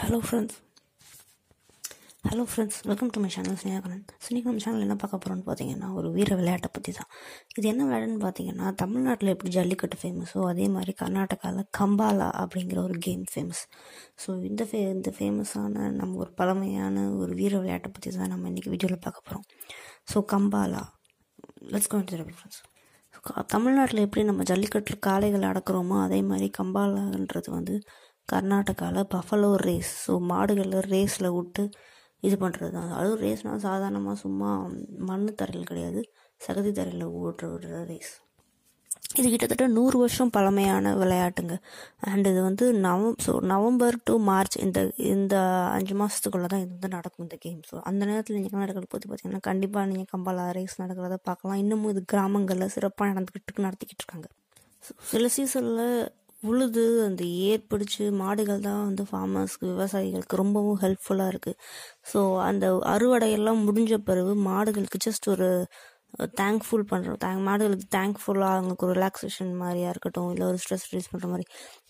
hello friends hello friends welcome to my channel Snekaran இன்றைக்கி channel என்ன பார்க்க போகிறோன்னு பார்த்தீங்கன்னா ஒரு வீர விளையாட்டை பற்றி தான் இது என்ன விளையாடுன்னு பார்த்தீங்கன்னா தமிழ்நாட்டில் எப்படி ஜல்லிக்கட்டு ஃபேமஸோ அதே மாதிரி கர்நாடகாவில் கம்பாலா அப்படிங்கிற ஒரு கேம் ஃபேமஸ் ஸோ இந்த ஃபே இந்த ஃபேமஸான நம்ம ஒரு பழமையான ஒரு வீர விளையாட்டை பற்றி தான் நம்ம இன்றைக்கி வீடியோவில் பார்க்க போகிறோம் so Kambala let's go friends தமிழ்நாட்டில் எப்படி நம்ம ஜல்லிக்கட்டில் காளைகள் அடக்கிறோமோ அதே மாதிரி கம்பாலான்றது வந்து கர்நாடகாவில் பஃபலோ ரேஸ் ஸோ மாடுகளில் ரேஸில் விட்டு இது பண்ணுறது தான் அதுவும் ரேஸ்னால் சாதாரணமாக சும்மா மண் தரையில் கிடையாது சகதி தரையில் ஓடுற விடுற ரேஸ் இது கிட்டத்தட்ட நூறு வருஷம் பழமையான விளையாட்டுங்க அண்ட் இது வந்து நவம் ஸோ நவம்பர் டு மார்ச் இந்த இந்த அஞ்சு மாதத்துக்குள்ளே தான் இது வந்து நடக்கும் இந்த கேம் ஸோ அந்த நேரத்தில் நீங்கள் நடக்கிறது போது பார்த்தீங்கன்னா கண்டிப்பாக நீங்கள் கம்பலா ரேஸ் நடக்கிறத பார்க்கலாம் இன்னமும் இது கிராமங்களில் சிறப்பாக நடந்துக்கிட்டு நடத்திக்கிட்டு இருக்காங்க ஸோ சில சீசனில் உழுது அந்த ஏர் பிடிச்சி மாடுகள் தான் வந்து ஃபார்மர்ஸ்க்கு விவசாயிகளுக்கு ரொம்பவும் ஹெல்ப்ஃபுல்லாக இருக்குது ஸோ அந்த அறுவடையெல்லாம் முடிஞ்ச பிறகு மாடுகளுக்கு ஜஸ்ட் ஒரு தேங்க்ஃபுல் பண்ணுறோம் தேங்க் மாடுகளுக்கு தேங்க்ஃபுல்லாக அவங்களுக்கு ஒரு ரிலாக்ஸேஷன் மாதிரியாக இருக்கட்டும் இல்லை ஒரு ஸ்ட்ரெஸ் ரிலீஸ் பண்ணுற மாதிரி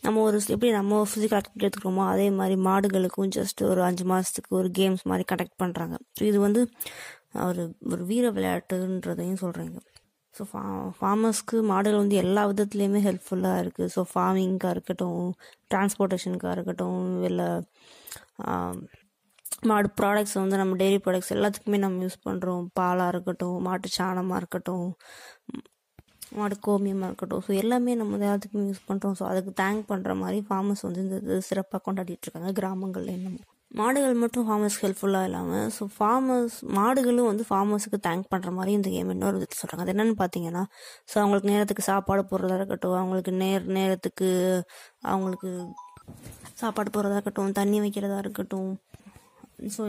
நம்ம ஒரு எப்படி நம்ம ஃபிசிக்கல் ஆக்டிவிட்டி எடுத்துக்கிறோமோ அதே மாதிரி மாடுகளுக்கும் ஜஸ்ட் ஒரு அஞ்சு மாதத்துக்கு ஒரு கேம்ஸ் மாதிரி கனெக்ட் பண்ணுறாங்க இது வந்து ஒரு ஒரு வீர விளையாட்டுன்றதையும் சொல்கிறாங்க ஸோ ஃபா ஃபார்மர்ஸ்க்கு மாடல் வந்து எல்லா விதத்துலேயுமே ஹெல்ப்ஃபுல்லாக இருக்குது ஸோ ஃபார்மிங்காக இருக்கட்டும் டிரான்ஸ்போர்ட்டேஷனுக்காக இருக்கட்டும் இல்லை மாடு ப்ராடக்ட்ஸ் வந்து நம்ம டெய்ரி ப்ராடக்ட்ஸ் எல்லாத்துக்குமே நம்ம யூஸ் பண்ணுறோம் பாலாக இருக்கட்டும் மாட்டு சாணமாக இருக்கட்டும் மாடு கோமியமாக இருக்கட்டும் ஸோ எல்லாமே நம்ம எல்லாத்துக்குமே யூஸ் பண்ணுறோம் ஸோ அதுக்கு தேங்க் பண்ணுற மாதிரி ஃபார்மர்ஸ் வந்து இந்த சிறப்பாக கொண்டாடிட்டுருக்காங்க இருக்காங்க என்னமோ மாடுகள் மட்டும் ஃபார்மர்ஸ்க்கு ஹெல்ப்ஃபுல்லாக இல்லாமல் ஸோ ஃபார்மர்ஸ் மாடுகளும் வந்து ஃபார்மர்ஸுக்கு தேங்க் பண்ணுற மாதிரி இந்த கேம் இன்னொரு விதத்தை சொல்கிறாங்க அது என்னென்னு பார்த்தீங்கன்னா ஸோ அவங்களுக்கு நேரத்துக்கு சாப்பாடு போடுறதா இருக்கட்டும் அவங்களுக்கு நேர் நேரத்துக்கு அவங்களுக்கு சாப்பாடு போடுறதா இருக்கட்டும் தண்ணி வைக்கிறதா இருக்கட்டும் ஸோ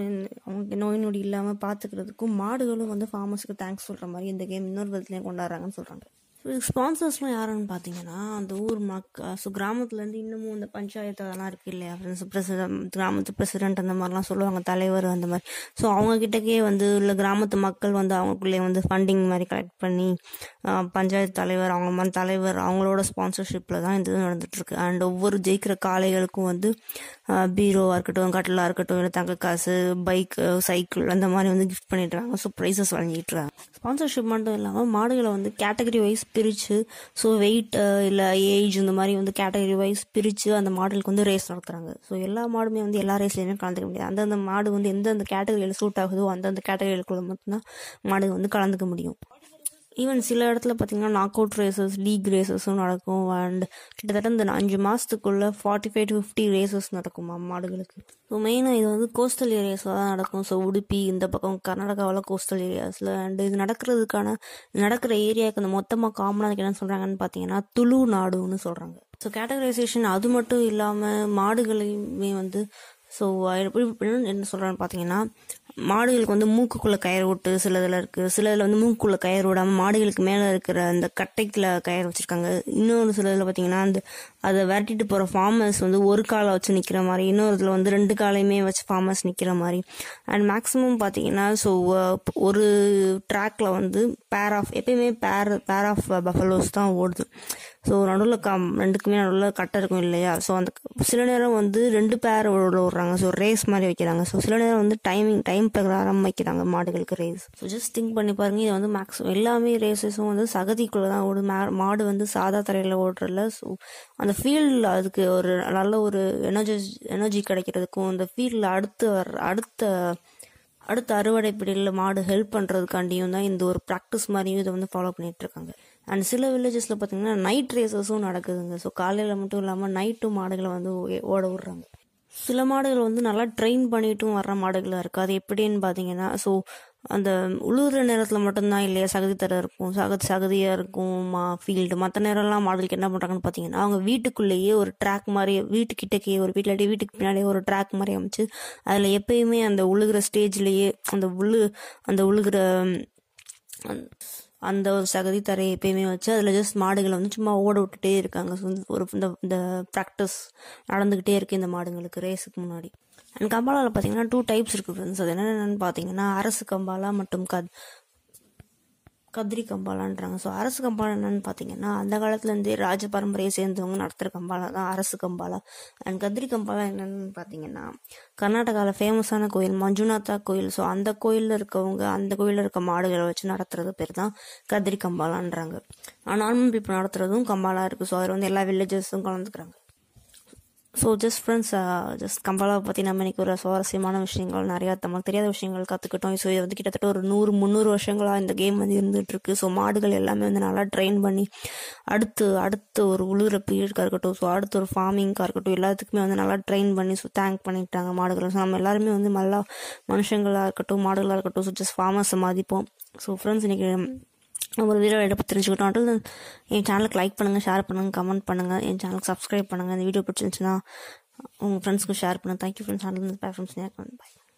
அவங்களுக்கு நோய் நொடி இல்லாமல் பார்த்துக்கிறதுக்கும் மாடுகளும் வந்து ஃபார்மர்ஸுக்கு தேங்க்ஸ் சொல்கிற மாதிரி இந்த கேம் இன்னொரு விதத்துலேயும் கொண்டாடுறாங்கன்னு சொல்கிறாங்க இதுக்கு ஸ்பான்சர்ஸ்லாம் யாருன்னு பார்த்தீங்கன்னா அந்த ஊர் மக்க ஸோ கிராமத்துலேருந்து இன்னமும் அந்த பஞ்சாயத்து அதெல்லாம் இருக்குது இல்லையா ஃப்ரெண்ட்ஸ் பிரசிடென்ட் கிராமத்து பிரசிடென்ட் அந்த மாதிரிலாம் சொல்லுவாங்க தலைவர் அந்த மாதிரி ஸோ அவங்கக்கிட்டக்கே வந்து உள்ள கிராமத்து மக்கள் வந்து அவங்களுக்குள்ளே வந்து ஃபண்டிங் மாதிரி கலெக்ட் பண்ணி பஞ்சாயத்து தலைவர் அவங்க மாதிரி தலைவர் அவங்களோட ஸ்பான்சர்ஷிப்பில் தான் இது நடந்துகிட்ருக்கு அண்ட் ஒவ்வொரு ஜெயிக்கிற காளைகளுக்கும் வந்து பீரோவாக இருக்கட்டும் கட்டலாக இருக்கட்டும் இல்லை தங்க காசு பைக் சைக்கிள் அந்த மாதிரி வந்து கிஃப்ட் பண்ணிடுறாங்க ஸோ ப்ரைஸஸ் வழங்கிட்டுறாங்க ஸ்பான்சர்ஷிப் மட்டும் இல்லாமல் மாடுகளை வந்து கேட்டகரி வைஸ் பிரித்து ஸோ வெயிட் இல்லை ஏஜ் இந்த மாதிரி வந்து கேட்டகரி வைஸ் பிரித்து அந்த மாடலுக்கு வந்து ரேஸ் நடத்துகிறாங்க ஸோ எல்லா மாடுமே வந்து எல்லா ரேஸ்லையுமே கலந்துக்க முடியாது அந்தந்த மாடு வந்து எந்தெந்த கேட்டகரியில் சூட் ஆகுதோ அந்தந்த கூட மட்டும்தான் மாடு வந்து கலந்துக்க முடியும் ஈவன் சில இடத்துல பார்த்தீங்கன்னா நாக் அவுட் ரேசஸ் லீக் ரேசஸும் நடக்கும் அண்ட் கிட்டத்தட்ட இந்த அஞ்சு மாதத்துக்குள்ளே forty five to fifty races நடக்கும் மாடுகளுக்கு ஸோ மெயினாக இது வந்து கோஸ்டல் ஏரியாஸில் தான் நடக்கும் ஸோ உடுப்பி இந்த பக்கம் கர்நாடகாவில் கோஸ்டல் ஏரியாஸில் அண்ட் இது நடக்கிறதுக்கான நடக்கிற ஏரியாவுக்கு அந்த மொத்தமாக காமனாக என்ன சொல்கிறாங்கன்னு பார்த்தீங்கன்னா துளு நாடுன்னு சொல்கிறாங்க ஸோ கேட்டகரைசேஷன் அது மட்டும் இல்லாமல் மாடுகளையுமே வந்து ஸோ என்ன சொல்கிறேன்னு பார்த்தீங்கன்னா மாடுகளுக்கு வந்து மூக்குக்குள்ளே கயிறு விட்டு சில இதில் இருக்குது சில இதில் வந்து மூக்குக்குள்ளே கயிறு விடாமல் மாடுகளுக்கு மேலே இருக்கிற அந்த கட்டைக்குல கயிறு வச்சுருக்காங்க இன்னொரு சில இதில் பார்த்தீங்கன்னா அந்த அதை விரட்டிட்டு போகிற ஃபார்மர்ஸ் வந்து ஒரு காலை வச்சு நிற்கிற மாதிரி இன்னொரு இதில் வந்து ரெண்டு காலையுமே வச்சு ஃபார்மர்ஸ் நிற்கிற மாதிரி அண்ட் மேக்சிமம் பாத்தீங்கன்னா ஸோ ஒரு ட்ராக்கில் வந்து பேர் ஆஃப் எப்பயுமே பேர் பேர் ஆஃப் பஃபலோஸ் தான் ஓடுது ஸோ நடுவில் கம் ரெண்டுக்குமே நடுவில் கட்டை இருக்கும் இல்லையா ஸோ அந்த சில நேரம் வந்து ரெண்டு பேர் விடுறாங்க ஸோ ரேஸ் மாதிரி வைக்கிறாங்க ஸோ சில நேரம் வந்து டைமிங் டைம் பிரகாரம் வைக்கிறாங்க மாடுகளுக்கு ரேஸ் ஸோ ஜஸ்ட் திங்க் பண்ணி பாருங்கள் இது வந்து மேக்ஸிமம் எல்லாமே ரேஸஸும் வந்து சகதிக்குள்ளே தான் ஓடும் மாடு வந்து சாதா தரையில் ஓடுறல ஸோ அந்த ஃபீல்டில் அதுக்கு ஒரு நல்ல ஒரு எனர்ஜி எனர்ஜி கிடைக்கிறதுக்கும் அந்த ஃபீல்டில் அடுத்து வர அடுத்த அடுத்த அறுவடை பிடியில் மாடு ஹெல்ப் பண்ணுறதுக்காண்டியும் தான் இந்த ஒரு ப்ராக்டிஸ் மாதிரியும் இதை வந்து ஃபாலோ பண்ணிகிட்ருக்காங்க அண்ட் சில வில்லேஜஸில் பார்த்தீங்கன்னா நைட் ரேசஸும் நடக்குதுங்க ஸோ காலையில் மட்டும் இல்லாமல் நைட்டும் மாடுகளை வந்து ஓட விடுறாங்க சில மாடுகள் வந்து நல்லா ட்ரெயின் பண்ணிட்டும் வர்ற மாடுகளாக இருக்குது அது எப்படின்னு பார்த்தீங்கன்னா ஸோ அந்த உழுவுற நேரத்தில் மட்டும்தான் இல்லையா சகதி தர இருக்கும் சகதி சகதியாக இருக்கும் மா ஃபீல்டு மற்ற நேரம்லாம் மாடுகளுக்கு என்ன பண்ணுறாங்கன்னு பார்த்தீங்கன்னா அவங்க வீட்டுக்குள்ளேயே ஒரு ட்ராக் மாதிரி வீட்டுக்கிட்டக்கே ஒரு வீட்டிலேயே வீட்டுக்கு பின்னாடியே ஒரு ட்ராக் மாதிரி அமைச்சு அதில் எப்பயுமே அந்த உழுகிற ஸ்டேஜ்லேயே அந்த உழு அந்த உழுகிற அந்த ஒரு சகதி தரையை எப்பயுமே வச்சு அதில் ஜஸ்ட் மாடுகளை வந்து சும்மா ஓட விட்டுட்டே இருக்காங்க ஒரு இந்த இந்த ப்ராக்டிஸ் நடந்துக்கிட்டே இருக்குது இந்த மாடுங்களுக்கு ரேஸுக்கு முன்னாடி அண்ட் கம்பாலாவில் பார்த்தீங்கன்னா டூ டைப்ஸ் இருக்குது ஃப்ரெண்ட்ஸ் அது என்னென்னு பார்த்தீங்கன்னா அரசு கம்பாலா மற்றும் கத் கதிரி கம்பாலான்றாங்க ஸோ அரசு கம்பாலம் என்னன்னு பார்த்தீங்கன்னா அந்த காலத்துலேருந்தே ராஜ பரம்பரையை சேர்ந்தவங்க நடத்துகிற கம்பாலா தான் அரசு கம்பாலா அண்ட் கதிரி கம்பாலா என்னென்னு பார்த்தீங்கன்னா கர்நாடகாவில் ஃபேமஸான கோயில் மஞ்சுநாதா கோயில் ஸோ அந்த கோயிலில் இருக்கவங்க அந்த கோயிலில் இருக்க மாடுகளை வச்சு நடத்துறது பேர் தான் கதிரி கம்பாலான்றாங்க நார்மல் பீப்புள் நடத்துகிறதும் கம்பாலா இருக்குது ஸோ அதில் வந்து எல்லா வில்லேஜஸும் கலந்துக்கிறாங்க ஸோ ஜஸ்ட் ஃப்ரெண்ட்ஸ் ஜஸ்ட் கம்பலாவை பற்றி நம்ம இன்றைக்கி ஒரு சுவாரஸ்யமான விஷயங்கள் நிறையா நமக்கு தெரியாத விஷயங்கள் கற்றுக்கிட்டோம் ஸோ இது வந்து கிட்டத்தட்ட ஒரு நூறு முந்நூறு வருஷங்களாக இந்த கேம் வந்து இருந்துகிட்ருக்கு ஸோ மாடுகள் எல்லாமே வந்து நல்லா ட்ரெயின் பண்ணி அடுத்து அடுத்து ஒரு உழுகிற பீரியட்காக இருக்கட்டும் ஸோ அடுத்த ஒரு ஃபார்மிங்காக இருக்கட்டும் எல்லாத்துக்குமே வந்து நல்லா ட்ரெயின் பண்ணி ஸோ தேங்க் பண்ணிட்டாங்க மாடுகள் ஸோ நம்ம எல்லாருமே வந்து நல்லா மனுஷங்களாக இருக்கட்டும் மாடுகளாக இருக்கட்டும் ஸோ ஜஸ்ட் ஃபார்மர்ஸை மதிப்போம் ஸோ ஃப்ரெண்ட்ஸ் இன்றைக்கி ஒரு வீடியோ எடுப்பு தெரிஞ்சுக்கிட்டோம் என் சேனலுக்கு லைக் பண்ணுங்கள் ஷேர் பண்ணுங்கள் கமெண்ட் பண்ணுங்கள் என் சேனலுக்கு சப்ஸ்கிரைப் பண்ணுங்கள் இந்த வீடியோ பிடிச்சிருந்துச்சுன்னா உங்கள் ஃப்ரெண்ட்ஸ்க்கு ஷேர் பண்ணுங்கள் thank you friends and bye friends bye